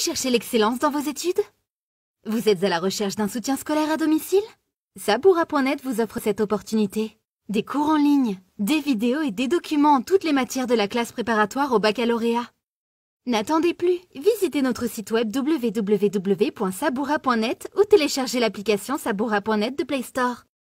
cherchez l'excellence dans vos études Vous êtes à la recherche d'un soutien scolaire à domicile Sabura.net vous offre cette opportunité. Des cours en ligne, des vidéos et des documents en toutes les matières de la classe préparatoire au baccalauréat. N'attendez plus, visitez notre site web www.saboura.net ou téléchargez l'application Saboura.net de Play Store.